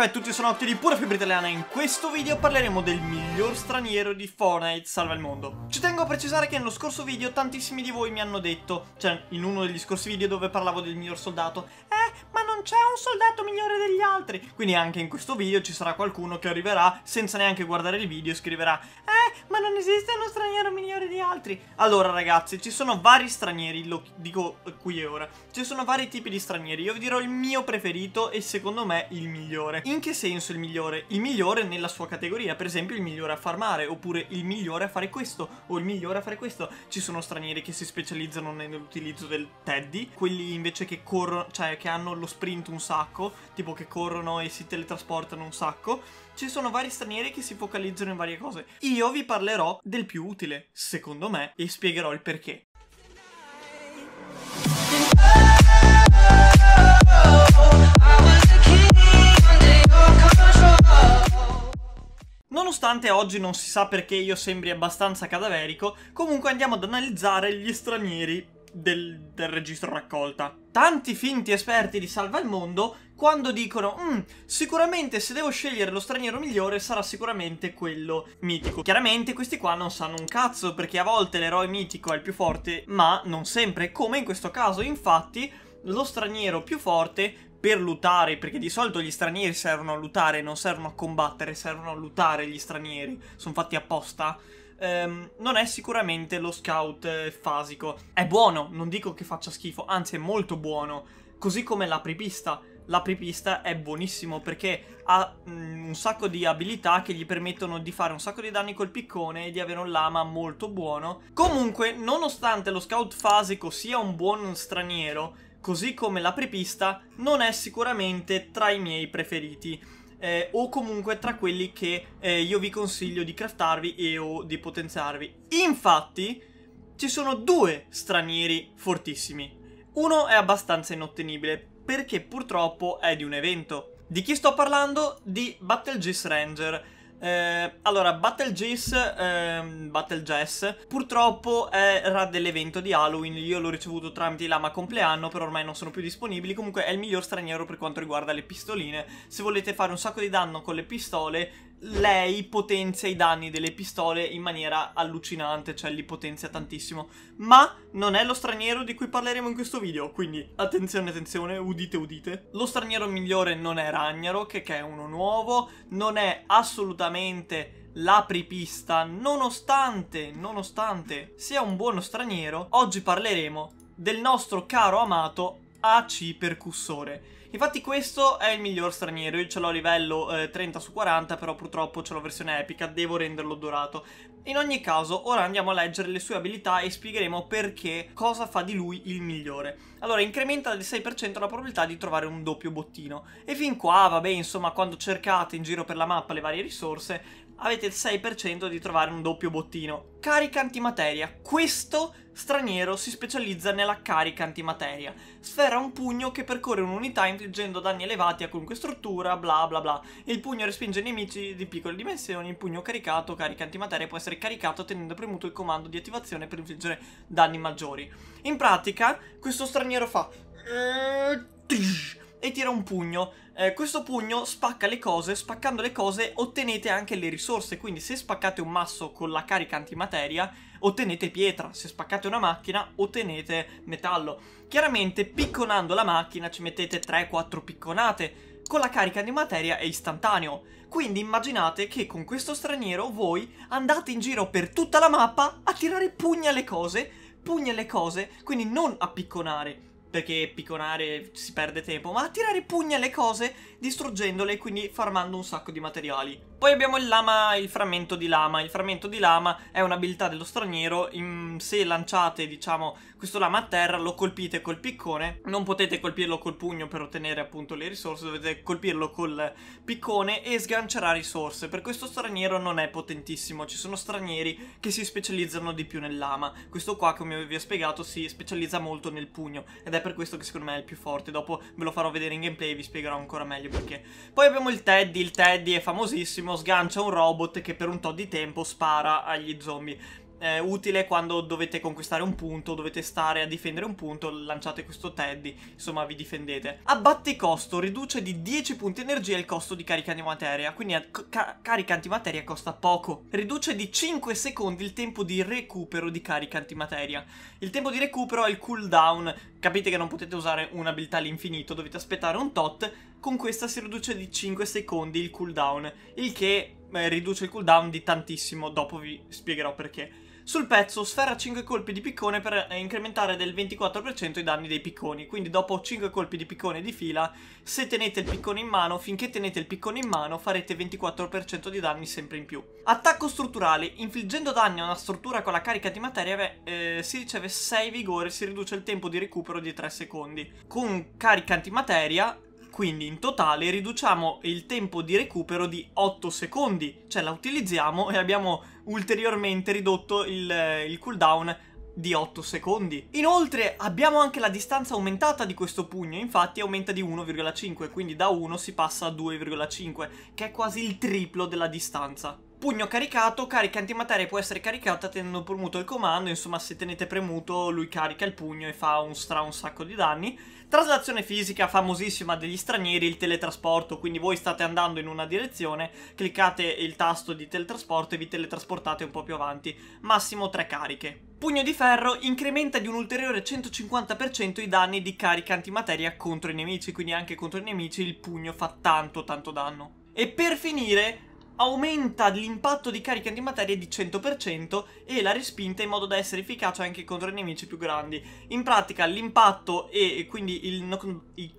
caffè a tutti, sono Otti di Pura Fibra Italiana e in questo video parleremo del miglior straniero di Fortnite salva il mondo. Ci tengo a precisare che nello scorso video tantissimi di voi mi hanno detto, cioè in uno degli scorsi video dove parlavo del miglior soldato, eh ma non c'è un soldato migliore degli altri, quindi anche in questo video ci sarà qualcuno che arriverà senza neanche guardare il video e scriverà, eh ma non esiste uno straniero migliore altri. Allora ragazzi, ci sono vari stranieri, lo dico qui e ora. Ci sono vari tipi di stranieri, io vi dirò il mio preferito e secondo me il migliore. In che senso il migliore? Il migliore nella sua categoria, per esempio il migliore a farmare, oppure il migliore a fare questo, o il migliore a fare questo. Ci sono stranieri che si specializzano nell'utilizzo del teddy, quelli invece che corrono, cioè che hanno lo sprint un sacco, tipo che corrono e si teletrasportano un sacco ci sono vari stranieri che si focalizzano in varie cose. Io vi parlerò del più utile, secondo me, e spiegherò il perché. Nonostante oggi non si sa perché io sembri abbastanza cadaverico, comunque andiamo ad analizzare gli stranieri del, del, registro raccolta. Tanti finti esperti di Salva il Mondo quando dicono mm, sicuramente se devo scegliere lo straniero migliore sarà sicuramente quello mitico. Chiaramente questi qua non sanno un cazzo perché a volte l'eroe mitico è il più forte ma non sempre, come in questo caso infatti lo straniero più forte per lutare, perché di solito gli stranieri servono a lutare, non servono a combattere, servono a lutare gli stranieri, sono fatti apposta ehm, non è sicuramente lo scout eh, fasico. È buono, non dico che faccia schifo, anzi è molto buono. Così come l'apripista. L'apripista è buonissimo perché ha mh, mm, un sacco di abilità che gli permettono di fare un sacco di danni col piccone e di avere un lama molto buono. Comunque, nonostante lo scout fasico sia un buon straniero, così come l'apripista, non è sicuramente tra i miei preferiti eh, o comunque tra quelli che eh, io vi consiglio di craftarvi e o di potenziarvi. Infatti ci sono due stranieri fortissimi. Uno è abbastanza inottenibile perché purtroppo è di un evento. Di chi sto parlando? Di Battle Gis Ranger eh, allora, Battle Jazz, eh, Battle Jess, purtroppo era dell'evento di Halloween, io l'ho ricevuto tramite Lama compleanno, però ormai non sono più disponibili, comunque è il miglior straniero per quanto riguarda le pistoline, se volete fare un sacco di danno con le pistole lei potenzia i danni delle pistole in maniera allucinante, cioè li potenzia tantissimo. Ma non è lo straniero di cui parleremo in questo video, quindi attenzione, attenzione, udite, udite. Lo straniero migliore non è Ragnarok, che è uno nuovo, non è assolutamente l'apripista, nonostante, nonostante sia un buono straniero, oggi parleremo del nostro caro amato AC Percussore Infatti questo è il miglior straniero, io ce l'ho a livello eh, 30 su 40, però purtroppo ce l'ho versione epica, devo renderlo dorato. In ogni caso, ora andiamo a leggere le sue abilità e spiegheremo perché cosa fa di lui il migliore. Allora, incrementa del 6% la probabilità di trovare un doppio bottino. E fin qua, vabbè, insomma, quando cercate in giro per la mappa le varie risorse, avete il 6% di trovare un doppio bottino. Carica antimateria. Questo straniero si specializza nella carica antimateria. Sferra un pugno che percorre un'unità infliggendo danni elevati a qualunque struttura, bla bla bla. Il pugno respinge nemici di piccole dimensioni, il pugno caricato, carica antimateria, può essere caricato tenendo premuto il comando di attivazione per infliggere danni maggiori. In pratica, questo straniero fa... Eh, e tira un pugno. Eh, questo pugno spacca le cose, spaccando le cose ottenete anche le risorse, quindi se spaccate un masso con la carica antimateria ottenete pietra, se spaccate una macchina ottenete metallo. Chiaramente picconando la macchina ci mettete 3-4 picconate, con la carica di materia è istantaneo. Quindi immaginate che con questo straniero voi andate in giro per tutta la mappa a tirare pugni alle cose, pugni alle cose, quindi non a picconare perché picconare si perde tempo, ma a tirare pugni alle cose distruggendole e quindi farmando un sacco di materiali. Poi abbiamo il lama, il frammento di lama. Il frammento di lama è un'abilità dello straniero. In, se lanciate, diciamo, questo lama a terra, lo colpite col piccone. Non potete colpirlo col pugno per ottenere appunto le risorse, dovete colpirlo col piccone e sgancerà risorse. Per questo straniero non è potentissimo, ci sono stranieri che si specializzano di più nel lama. Questo qua, come vi ho spiegato, si specializza molto nel pugno ed è per questo che secondo me è il più forte. Dopo ve lo farò vedere in gameplay e vi spiegherò ancora meglio perché. Poi abbiamo il Teddy, il Teddy è famosissimo sgancio un robot che per un tot di tempo spara agli zombie eh, utile quando dovete conquistare un punto, dovete stare a difendere un punto, lanciate questo Teddy, insomma vi difendete. Abbatte costo, riduce di 10 punti energia il costo di carica antimateria, quindi ca carica antimateria costa poco. Riduce di 5 secondi il tempo di recupero di carica antimateria. Il tempo di recupero è il cooldown, capite che non potete usare un'abilità all'infinito, dovete aspettare un tot, con questa si riduce di 5 secondi il cooldown, il che... Eh, riduce il cooldown di tantissimo, dopo vi spiegherò perché. Sul pezzo sfera 5 colpi di piccone per eh, incrementare del 24% i danni dei picconi, quindi dopo 5 colpi di piccone di fila, se tenete il piccone in mano, finché tenete il piccone in mano farete 24% di danni sempre in più. Attacco strutturale, infliggendo danni a una struttura con la carica di materia beh, eh, si riceve 6 vigore e si riduce il tempo di recupero di 3 secondi. Con carica antimateria quindi in totale riduciamo il tempo di recupero di 8 secondi, cioè la utilizziamo e abbiamo ulteriormente ridotto il, il cooldown di 8 secondi. Inoltre abbiamo anche la distanza aumentata di questo pugno, infatti aumenta di 1,5, quindi da 1 si passa a 2,5, che è quasi il triplo della distanza. Pugno caricato, carica antimateria può essere caricata tenendo premuto il comando, insomma se tenete premuto lui carica il pugno e fa un stra un sacco di danni. Traslazione fisica famosissima degli stranieri, il teletrasporto, quindi voi state andando in una direzione, cliccate il tasto di teletrasporto e vi teletrasportate un po' più avanti, massimo 3 cariche. Pugno di ferro incrementa di un ulteriore 150% i danni di carica antimateria contro i nemici, quindi anche contro i nemici il pugno fa tanto tanto danno. E per finire, aumenta l'impatto di carica di materia di 100% e la respinta in modo da essere efficace anche contro i nemici più grandi. In pratica l'impatto e quindi il, knock, il,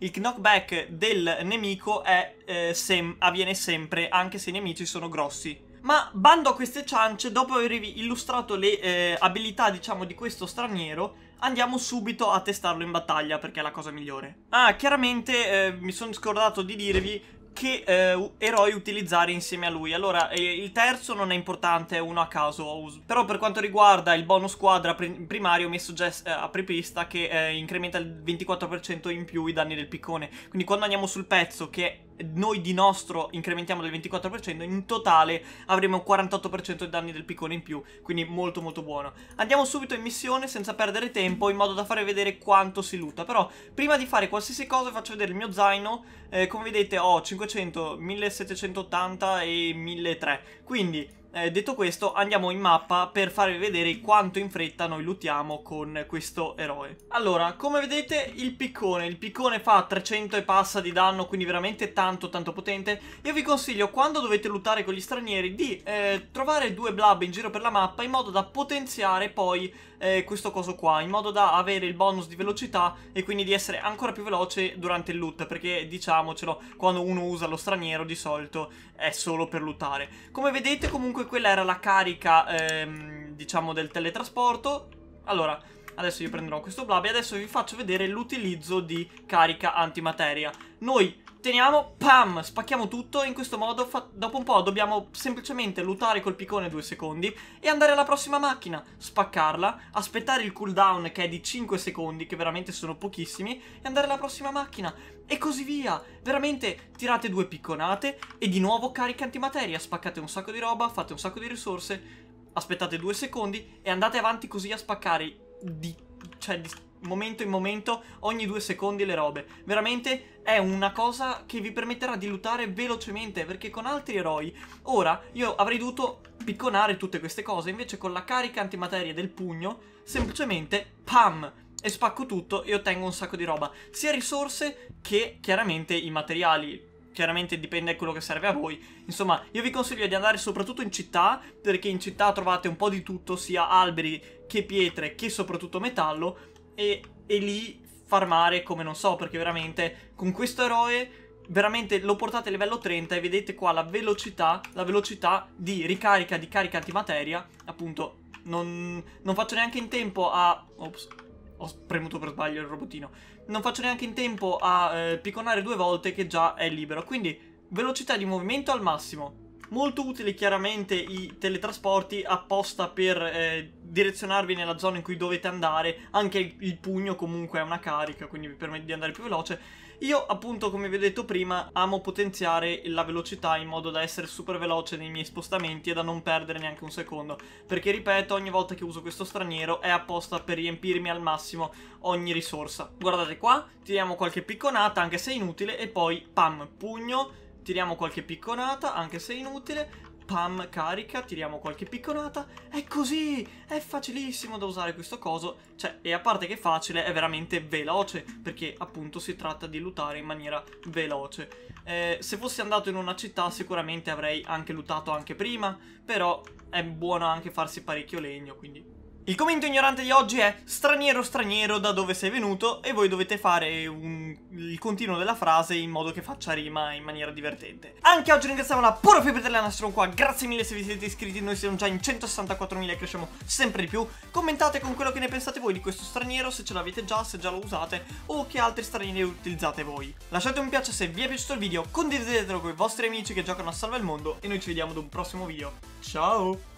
il, knockback del nemico è, eh, sem avviene sempre anche se i nemici sono grossi. Ma bando a queste ciance, dopo avervi illustrato le eh, abilità, diciamo, di questo straniero, andiamo subito a testarlo in battaglia, perché è la cosa migliore. Ah, chiaramente eh, mi sono scordato di dirvi che eh, eroi utilizzare insieme a lui. Allora, eh, il terzo non è importante, è uno a caso. Però per quanto riguarda il bonus squadra primario, ho messo già eh, a prepista che eh, incrementa il 24% in più i danni del piccone. Quindi quando andiamo sul pezzo che noi di nostro incrementiamo del 24%, in totale avremo un 48% di danni del piccone in più, quindi molto molto buono. Andiamo subito in missione senza perdere tempo, in modo da fare vedere quanto si lutta, però prima di fare qualsiasi cosa faccio vedere il mio zaino, eh, come vedete ho 500, 1780 e 1300, quindi eh, detto questo, andiamo in mappa per farvi vedere quanto in fretta noi luttiamo con questo eroe. Allora, come vedete, il piccone. Il piccone fa 300 e passa di danno, quindi veramente tanto tanto potente. Io vi consiglio, quando dovete lottare con gli stranieri, di eh, trovare due blab in giro per la mappa in modo da potenziare poi eh, questo coso qua, in modo da avere il bonus di velocità e quindi di essere ancora più veloce durante il loot, perché diciamocelo, quando uno usa lo straniero di solito è solo per lootare. Come vedete comunque comunque quella era la carica, ehm, diciamo, del teletrasporto. Allora, adesso io prenderò questo blab e adesso vi faccio vedere l'utilizzo di carica antimateria. Noi teniamo, pam, spacchiamo tutto e in questo modo dopo un po' dobbiamo semplicemente lutare col piccone due secondi e andare alla prossima macchina, spaccarla, aspettare il cooldown che è di 5 secondi, che veramente sono pochissimi, e andare alla prossima macchina, e così via. Veramente tirate due picconate e di nuovo carica antimateria, spaccate un sacco di roba, fate un sacco di risorse, aspettate due secondi e andate avanti così a spaccare di... cioè di momento in momento, ogni due secondi le robe. Veramente è una cosa che vi permetterà di lottare velocemente, perché con altri eroi, ora, io avrei dovuto picconare tutte queste cose, invece con la carica antimateria del pugno, semplicemente, pam, e spacco tutto e ottengo un sacco di roba, sia risorse che chiaramente i materiali, chiaramente dipende da quello che serve a voi. Insomma, io vi consiglio di andare soprattutto in città, perché in città trovate un po' di tutto, sia alberi che pietre che soprattutto metallo, e, e lì farmare come non so, perché veramente con questo eroe veramente lo portate a livello 30 e vedete qua la velocità, la velocità di ricarica di carica antimateria, appunto non, non faccio neanche in tempo a... Ops, ho premuto per sbaglio il robotino. Non faccio neanche in tempo a eh, picconare due volte che già è libero, quindi velocità di movimento al massimo. Molto utili chiaramente i teletrasporti apposta per eh, direzionarvi nella zona in cui dovete andare, anche il, il pugno comunque è una carica, quindi vi permette di andare più veloce. Io appunto come vi ho detto prima amo potenziare la velocità in modo da essere super veloce nei miei spostamenti e da non perdere neanche un secondo perché ripeto ogni volta che uso questo straniero è apposta per riempirmi al massimo ogni risorsa. Guardate qua, tiriamo qualche picconata anche se inutile e poi pam, pugno tiriamo qualche picconata, anche se inutile, pam, carica, tiriamo qualche picconata, è così, è facilissimo da usare questo coso, cioè, e a parte che è facile, è veramente veloce, perché appunto si tratta di lutare in maniera veloce. Eh, se fossi andato in una città sicuramente avrei anche lutato anche prima, però è buono anche farsi parecchio legno, quindi il commento ignorante di oggi è straniero straniero da dove sei venuto e voi dovete fare un... il continuo della frase in modo che faccia rima in maniera divertente. Anche oggi ringraziamo la pura fibra italiana, sono qua, grazie mille se vi siete iscritti, noi siamo già in 164.000 e cresciamo sempre di più. Commentate con quello che ne pensate voi di questo straniero, se ce l'avete già, se già lo usate o che altri stranieri utilizzate voi. Lasciate un piace se vi è piaciuto il video, condividetelo con i vostri amici che giocano a salva il mondo e noi ci vediamo ad un prossimo video. Ciao!